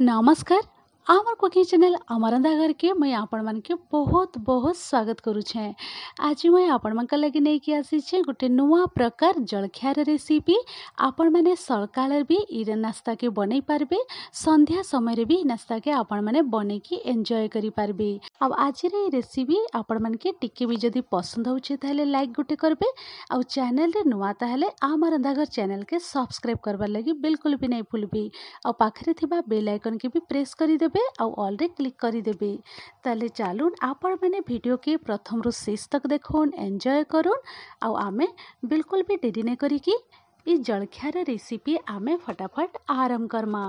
नमस्कार আমার cooking channel ଆମ ରନ୍ଧାଘରକେ ମୁଇଁ ଆପଣମାନଙ୍କୁ ବହୁତ ବହୁତ ସ୍ୱାଗତ କରୁଛେଁ ଆଜି ମୁଇଁ ଆପଣମାନଙ୍କ ଲାଗି ନେଇକି ଆସିଛେଁ ଗୋଟେ ନୂଆ ପ୍ରକାର ଜଳଖିଆର ରେସିପି ଆପଣମାନେ ସକାଳେ ବି ଇରେ ନାସ୍ତାକେ ବନେଇ ପାରିବେ ସନ୍ଧ୍ୟା ସମୟରେ ବି ନାସ୍ତାକେ ଆପଣମାନେ ବନେଇକି ଏନ୍ଜୟ କରିପାରିବେ ଆଉ ଆଜିର ଏଇ ରେସିପି ଆପଣମାନଙ୍କୁ ଟିକେ ବି ଯଦି ପସନ୍ଦ ହେଉଛି ତାହେଲେ ଲାଇକ୍ ଗୋଟେ କରିବେ ଆଉ ଚ୍ୟାନେଲ୍ରେ ନୂଆ ତାହେଲେ ଆମ ରନ୍ଧାଘର ଚ୍ୟାନେଲ୍କେ ସବସ୍କ୍ରାଇବ୍ କରିବାର ଲାଗି ବିଲକୁଲ ବି ନାଇଁ ଭୁଲବି ଆଉ ପାଖରେ ଥିବା ବେଲ୍ ଆଇକନ୍କେ ବି ପ୍ରେସ୍ କରିଦେବେ करदे क्लिक करदे तो चलून आपण मैंने भिडियो की प्रथम रु शेष तक देख एंजय कर आमे बिल्कुल भी डेरी नहीं करी कि रेसीपी आम फटाफट आरम करमा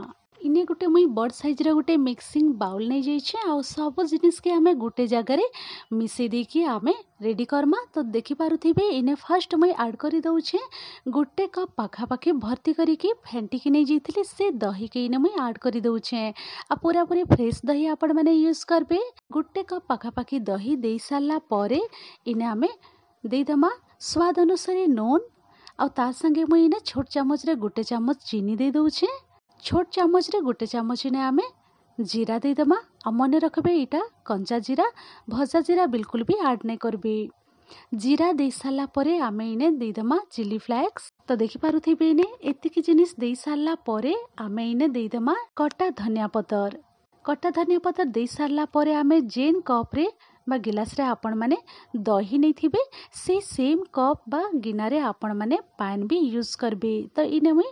ଇନେ ଗୋଟେ ମୁଇଁ ବଡ଼ ସାଇଜ୍ର ଗୋଟେ ମିକ୍ସିଂ ବାଉଲ୍ ନେଇଯାଇଛେ ଆଉ ସବୁ ଜିନିଷ୍କେ ଆମେ ଗୋଟେ ଜାଗାରେ ମିଶେଇ ଦେଇକି ଆମେ ରେଡ଼ି କର୍ମା ତ ଦେଖିପାରୁଥିବେ ଇନେ ଫାର୍ଷ୍ଟ ମୁଇଁ ଆଡ଼୍ କରିଦେଉଛେ ଗୋଟେ କପ୍ ପାଖାପାଖି ଭର୍ତ୍ତି କରିକି ଫେଣ୍ଟିକି ନେଇଯାଇଥିଲି ସେ ଦହିକି ଇନେ ମୁଇଁ ଆଡ଼୍ କରିଦେଉଛେ ଆଉ ପୁରାପୁରି ଫ୍ରେଶ୍ ଦହି ଆପଣମାନେ ୟୁଜ୍ କରିବେ ଗୋଟେ କପ୍ ପାଖାପାଖି ଦହି ଦେଇସାରିଲା ପରେ ଇନେ ଆମେ ଦେଇଦେମା ସ୍ୱାଦ ଅନୁସାରେ ନୁନ୍ ଆଉ ତା ସାଙ୍ଗେ ମୁଇଁ ଇନେ ଛୋଟ ଚାମଚରେ ଗୋଟେ ଚାମଚ ଚିନି ଦେଇଦେଉଛେ ଛୋଟ ଚାମଚରେ ଗୋଟେ ଚାମଚ ନେ ଆମେ ଜିରା ଦେଇଦେମା ଆଉ ମନେ ରଖିବେ ଏଇଟା କଞ୍ଚା ଜିରା ଭଜା ଜିରା ବିଲକୁଲ ବି ଆଡ଼୍ ନାଇଁ କରିବି ଜିରା ଦେଇସାରିଲା ପରେ ଆମେ ଏଇନେ ଦେଇଦେମା ଚିଲି ଫ୍ଲେକ୍ସ ତ ଦେଖିପାରୁଥିବେ ଏଇନେ ଏତିକି ଜିନିଷ ଦେଇସାରିଲା ପରେ ଆମେ ଏଇନେ ଦେଇଦେମା କଟା ଧନିଆ ପତର କଟା ଧନିଆ ପତର ଦେଇସାରିଲା ପରେ ଆମେ ଜେନ୍ କପ୍ରେ বা গিলাসরে আপনার দহি নেইথিবে সেই সেম কপ বা গিনারে আপনার পান বি ইউজ করবে তো ইনে মুই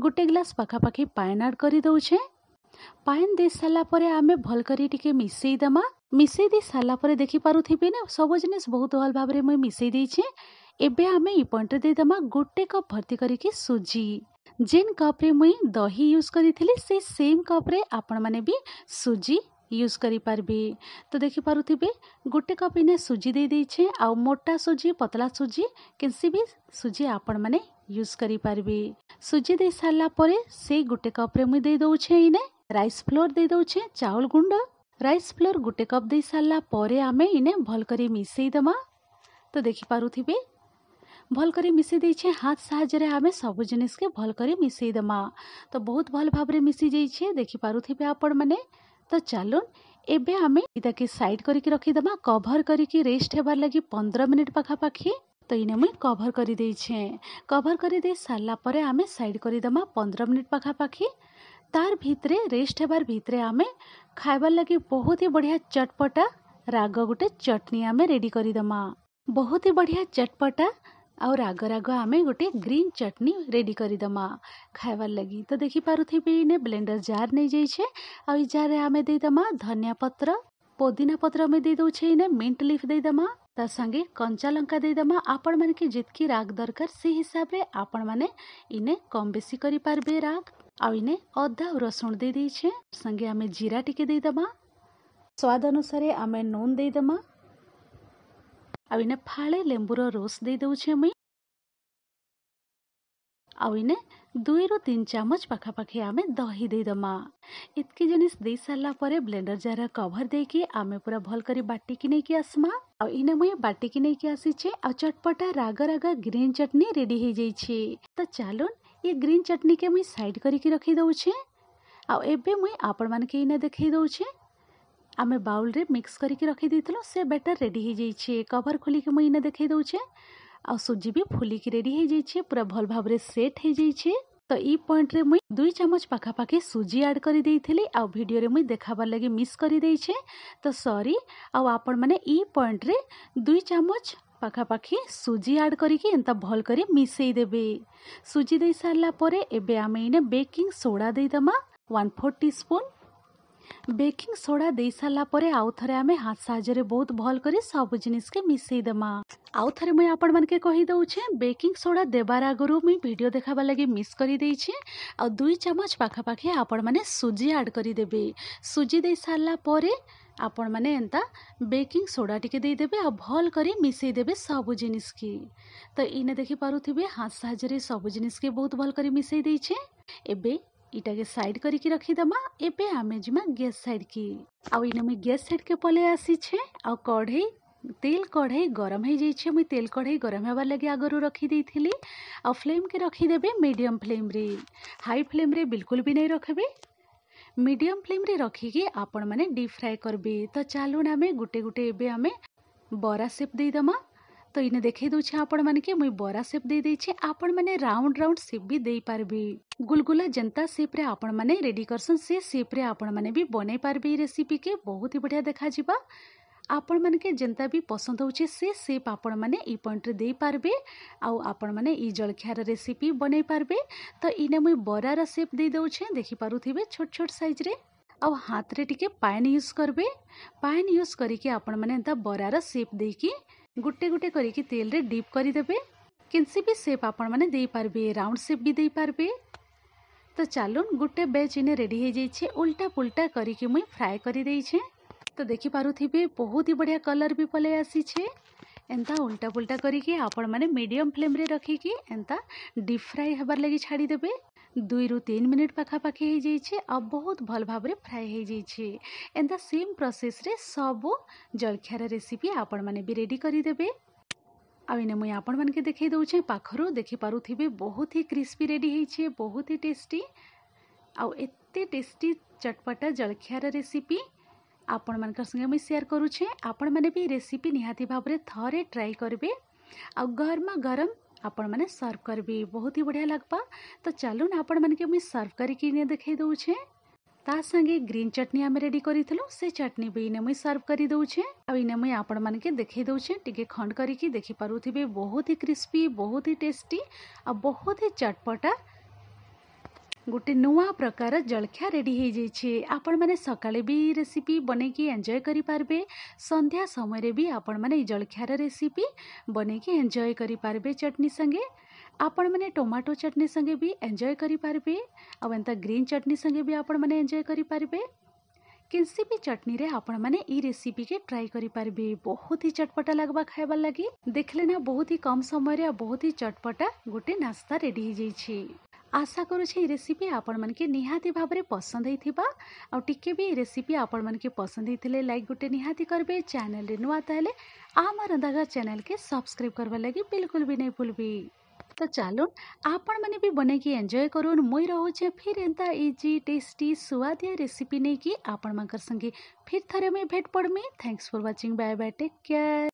ଗୋଟେ ଗ୍ଲାସ୍ ପାଖାପାଖି ପାଏନ୍ ଆଡ଼୍ କରିଦେଉଛେ ପାଏନ୍ ଦେଇ ସାରିଲା ପରେ ଆମେ ଭଲ୍ କରି ଟିକେ ମିଶାଇ ଦେମା ମିଶାଇ ଦେଇ ସାରିଲା ପରେ ଦେଖିପାରୁଥିବେ ନା ସବୁ ଜିନିଷ୍ ବହୁତ ଭଲ ଭାବରେ ମୁଇଁ ମିଶାଇ ଦେଇଛେ ଏବେ ଆମେ ଇ ପଏଣ୍ଟରେ ଦେଇଦେମା ଗୋଟେ କପ୍ ଭର୍ତ୍ତି କରିକି ସୁଜି ଯେନ୍ କପ୍ରେ ମୁଇଁ ଦହି ୟୁଜ୍ କରିଥିଲି ସେ ସେମ୍ କପ୍ରେ ଆପଣମାନେ ବି ସୁଜି ୟୁଜ୍ କରିପାରିବେ ତ ଦେଖିପାରୁଥିବେ ଗୋଟେ କପ୍ ଇନେ ସୁଜି ଦେଇଦେଇଛେ ଆଉ ମୋଟା ସୁଜି ପତଳା ସୁଜି କେନ୍ସି ବି ସୁଜି ଆପଣମାନେ यूज करी पारबे सुजी दे सल्ला परे से गुटे कप रे दे दउ छे फ्लोर दे दौछे चाउल गुंड राइस फ्लोर गुटे कप दे सल्ला परे इने भल करी मिसई तो देखि भल करी मिसई हाथ सहाज रे सब जिनिस भल करी मिसई तो बहुत भल भाब रे मिसई जे आपण माने तो चालुन एबे आमे इता के साइड करी के रखी दमा रेस्ट हेबार लागि 15 मिनिट पाखा ତ ଇନେ ମୁଇଁ କଭର୍ କରିଦେଇଛେଁ କଭର୍ କରିଦେଇ ସାରିଲା ପରେ ଆମେ ସାଇଡ଼୍ କରିଦେମା ପନ୍ଦର ମିନିଟ୍ ପାଖାପାଖି ତାର୍ ଭିତରେ ରେଷ୍ଟ ହେବାର୍ ଭିତରେ ଆମେ ଖାଇବାର୍ ଲାଗି ବହୁତ ହି ବଢ଼ିଆ ଚଟପଟା ରାଗ ଗୋଟେ ଚଟନି ଆମେ ରେଡ଼ି କରିଦେମା ବହୁତ ହି ବଢ଼ିଆ ଚଟପଟା ଆଉ ରାଗ ରାଗ ଆମେ ଗୋଟେ ଗ୍ରୀନ୍ ଚଟନି ରେଡ଼ି କରିଦେମା ଖାଇବାର୍ ଲାଗି ତ ଦେଖିପାରୁଥିବେ ଇନେ ବ୍ଲେଣ୍ଡର ଜାର୍ ନେଇଯାଇଛେ ଆଉ ଇ ଜାର୍ରେ ଆମେ ଦେଇଦେମା ଧନିଆ ପତ୍ର ପୋଦିନା ପତ୍ର ଆମେ ଦେଇ ଦେଉଛେ ଏଇନେ ମିଣ୍ଟ ଲିଫ୍ ଦେଇଦେମା ତା ସାଙ୍ଗେ କଞ୍ଚା ଲଙ୍କା ଦେଇଦେମା ଆପଣମାନେ ଯେତ୍କି ରାଗ ଦରକାର ସେଇ ହିସାବରେ ଆପଣମାନେ ଇନେ କମ୍ ବେଶୀ କରିପାରିବେ ରାଗ ଆଉ ଇନେ ଅଦା ରସୁଣ ଦେଇ ଦେଇଛେ ସାଙ୍ଗେ ଆମେ ଜିରା ଟିକେ ଦେଇଦେମା ସ୍ୱାଦ ଅନୁସାରେ ଆମେ ନୁନ୍ ଦେଇଦେମା ଆଉ ଇନେ ଫାଳେ ଲେମ୍ବୁର ରୋସ୍ ଦେଇ ମୁଇଁ ଆଉ ଇନେ ଦୁଇରୁ ତିନି ଚାମଚ ପାଖାପାଖି ଆମେ ଦହି ଦେଇଦେମା ଏତ୍କି ଜିନିଷ୍ ଦେଇ ସାରିଲା ପରେ ବ୍ଲେଣ୍ଡର ଜାର୍ର କଭର୍ ଦେଇକି ଆମେ ପୁରା ଭଲ୍ କରି ବାଟିକି ନେଇକି ଆସ୍ମା ଆଉ ଇନେ ମୁଇଁ ବାଟିକି ନେଇକି ଆସିଛେ ଆଉ ଚଟପଟା ରାଗ ରାଗ ଗ୍ରୀନ୍ ଚଟନି ରେଡ଼ି ହେଇଯାଇଛେ ତ ଚାଲୁନ୍ ଏ ଗ୍ରୀନ୍ ଚଟନିକେ ମୁଇଁ ସାଇଡ଼୍ କରିକି ରଖି ଦଉଛେ ଆଉ ଏବେ ମୁଇଁ ଆପଣମାନଙ୍କୁ ଇନେ ଦେଖେଇ ଦଉଛେ ଆମେ ବାଉଲ୍ରେ ମିକ୍ସ କରିକି ରଖିଦେଇଥିଲୁ ସେ ବେଟର୍ ରେଡ଼ି ହେଇଯାଇଛେ କଭର୍ ଖୋଲିକି ମୁଇଁ ଇନେ ଦେଖେଇ ଦଉଛେ ଆଉ ସୁଜି ବି ଫୁଲିକି ରେଡ଼ି ହେଇଯାଇଛି ପୁରା ଭଲ ଭାବରେ ସେଟ୍ ହେଇଯାଇଛି ତ ଏଇ ପଏଣ୍ଟରେ ମୁଇଁ ଦୁଇ ଚାମଚ ପାଖାପାଖି ସୁଜି ଆଡ଼୍ କରିଦେଇଥିଲି ଆଉ ଭିଡ଼ିଓରେ ମୁଇଁ ଦେଖାବାର୍ ଲାଗି ମିସ୍ କରିଦେଇଛେ ତ ସରି ଆଉ ଆପଣମାନେ ଏଇ ପଏଣ୍ଟରେ ଦୁଇ ଚାମଚ ପାଖାପାଖି ସୁଜି ଆଡ଼୍ କରିକି ଏନ୍ତା ଭଲ୍ କରି ମିଶାଇ ଦେବେ ସୁଜି ଦେଇ ସାରିଲା ପରେ ଏବେ ଆମେ ଏଇନେ ବେକିଂ ସୋଡ଼ା ଦେଇଦେମା one four teaspoon baking soda দিয়ে সারা পরে আউ থরে আমি হাত সাহায্যে বহুত ভাল করে সবু জিনিসকে মিশাই দেমা আউ থরে মুই আপন মানকে কই দউছে বেকিং সোডা দেবার আগরু মুই ভিডিও দেখাবা লাগি মিস করি দেইছি আর দুই চামচ পাখা পাখাপাখি আপন মানে সুজি আড করি দেবে সুজি দেই সারা পরে আপন মানে এন্তা বেকিং সোডা টিকে দেই দেবে আর ভাল করে মিশাই দেবে সব জিনিস কি তো ইনে দেখি পারুথিবে হাত সাহায্যে সব জিনিস কি বহুত ভাল করে মিশাই দেইছে এবে ଇଟାକେ ସାଇଡ଼୍ କରିକି ରଖିଦେମା ଏବେ ଆମେ ଯିମା ଗ୍ୟାସ୍ ସାଇଡ଼୍କି ଆଉ ଇନେ ମୁଇଁ ଗ୍ୟାସ୍ ସାଇଡ଼୍କେ ପଲେଇ ଆସିଛେ ଆଉ କଢ଼େଇ ତେଲ କଢ଼େଇ ଗରମ ହେଇଯାଇଛେ ମୁଇଁ ତେଲ କଢ଼େଇ ଗରମ ହେବାର୍ ଲାଗି ଆଗରୁ ରଖିଦେଇଥିଲି ଆଉ ଫ୍ଲେମ୍କେ ରଖିଦେବେ ମିଡ଼ିୟମ୍ ଫ୍ଲେମ୍ରେ ହାଇ ଫ୍ଲେମ୍ରେ ବିଲକୁଲ ବି ନାଇଁ ରଖିବେ ମିଡ଼ିୟମ୍ ଫ୍ଲେମ୍ରେ ରଖିକି ଆପଣମାନେ ଡିପ୍ ଫ୍ରାଏ କରିବେ ତ ଚାଲୁନ୍ ଆମେ ଗୋଟେ ଗୋଟେ ଏବେ ଆମେ ବରା ସେପ୍ ଦେଇଦେମା तो इन देखे दूचे आपण ইনে के मुई আপনার सेप दे देचे आपण দিয়েছি राउंड राउंड सेप भी বি দিয়ে गुलगुला जनता सेप रे आपण मैंने रेडी करसन से सेप रे आपण मैंने भी बने पारे रेसिपी के बहुत ही बढ़िया देखा जीवा आपण मन के जनता भी पसंद होचे से सेप आपण मैंने ई पॉइंट रे देई पारबे आउ आपण मैंने ई जलखियार रेसिपी बने पारबे तो इने मुई बरार सेप दे दउछे देखि पारुथिबे छोट छोट साइज रे आउ हाथ रे टिके पैन यूज करबे पैन यूज करिके आपण मैंने ता बरार सेप देकी গোটে গোটে করিকি তেলরে ডিপ করিদেবে কিনসি বি সেপ আপনার দিয়ে রাউন্ড সেপ বি দিয়ে তো চালুন গোটে বেচ ইনে রেডি হয়ে যাইছে উল্টা পুল্টা করিকি মুই ফ্রাই করে দিয়েছে তো দেখিপারুথিবে বহুত হি বড়িয়া কলর বি পলাই আসিছে ଏନ୍ତା ଉଲ୍ଟା ପୁଲ୍ଟା କରିକି ଆପଣମାନେ ମିଡ଼ିୟମ୍ ଫ୍ଲେମ୍ରେ ରଖିକି ଏନ୍ତା ଡିପ୍ ଫ୍ରାଏ ହେବାର ଲାଗି ଛାଡ଼ିଦେବେ ଦୁଇରୁ ତିନି ମିନିଟ୍ ପାଖାପାଖି ହେଇଯାଇଛି ଆଉ ବହୁତ ଭଲ ଭାବରେ ଫ୍ରାଏ ହେଇଯାଇଛି ଏନ୍ତା ସେମ୍ ପ୍ରୋସେସ୍ରେ ସବୁ ଜଳଖିଆର ରେସିପି ଆପଣମାନେ ବି ରେଡ଼ି କରିଦେବେ ଆଉ ଏଇନେ ମୁଇଁ ଆପଣମାନଙ୍କୁ ଦେଖାଇ ଦେଉଛେ ପାଖରୁ ଦେଖିପାରୁଥିବେ ବହୁତ ହି କ୍ରିସ୍ପି ରେଡ଼ି ହେଇଛେ ବହୁତ ହି ଟେଷ୍ଟି ଆଉ ଏତେ ଟେଷ୍ଟି ଚଟପଟା ଜଳଖିଆର ରେସିପି ଆପଣମାନଙ୍କ ସାଙ୍ଗେ ମୁଇଁ ସେୟାର କରୁଛେ ଆପଣମାନେ ବି ରେସିପି ନିହାତି ଭାବରେ ଥରେ ଟ୍ରାଏ କରିବେ ଆଉ ଗରମା ଗରମ ଆପଣମାନେ ସର୍ଭ କରିବି ବହୁତ ହି ବଢ଼ିଆ ଲାଗ୍ବା ତ ଚାଲୁନ୍ ଆପଣମାନଙ୍କୁ ମୁଇଁ ସର୍ଭ କରିକି ନେ ଦେଖେଇ ଦେଉଛେଁ ତା ସାଙ୍ଗେ ଗ୍ରୀନ୍ ଚଟନି ଆମେ ରେଡ଼ି କରିଥିଲୁ ସେ ଚଟନି ବି ଇନେ ମୁଇଁ ସର୍ଭ କରି ଦେଉଛେଁ ଆଉ ଇନେ ମୁଇଁ ଆପଣମାନଙ୍କୁ ଦେଖେଇ ଦେଉଛେଁ ଟିକେ ଖଣ୍ଡ କରିକି ଦେଖିପାରୁଥିବେ ବହୁତ ହି କ୍ରିସ୍ପି ବହୁତ ହି ଟେଷ୍ଟି ଆଉ ବହୁତ ହି ଚଟପଟା ଗୋଟେ ନୂଆ ପ୍ରକାର ଜଳଖିଆ ରେଡ଼ି ହୋଇଯାଇଛି ଆପଣମାନେ ସକାଳେ ବି ରେସିପି ବନେଇକି ଏନ୍ଜୟ କରିପାରିବେ ସନ୍ଧ୍ୟା ସମୟରେ ବି ଆପଣମାନେ ଏଇ ଜଳଖିଆର ରେସିପି ବନେଇକି ଏନ୍ଜୟ କରିପାରିବେ ଚଟନି ସାଙ୍ଗେ ଆପଣମାନେ ଟମାଟୋ ଚଟନି ସାଙ୍ଗେ ବି ଏନ୍ଜୟ କରିପାରିବେ ଆଉ ଏନ୍ତା ଗ୍ରୀନ୍ ଚଟନି ସାଙ୍ଗେ ବି ଆପଣମାନେ ଏନ୍ଜୟ କରିପାରିବେ किसी भी चटनी रे आपण मैंने रेसीपी के ट्राई करेंगे बहुत ही चटपटा लगवा खाइबार लगी देखले ना बहुत ही कम समय रे बहुत ही चटपटा गोटे नास्ता रेडी हो जाइए आशा करेसीपी आपण मैंने निहाती भाव में पसंद होता आए रेसीपी आपण मैंने पसंद होते लाइक गोटे निहाती करेंगे चेल नुआ तो आम रंधा घर चैनल के सब्सक्राइब करने लगे बिल्कुल भी नहीं भूलि तो चलो आपण मैंने भी बनई एंजय कर मुई रोचे फिर एंता इजी टेस्टी सुआदिया रेसीपी नहीं कि आपण मे फिर थे मुझे भेट पड़मी thanks for watching bye bye take care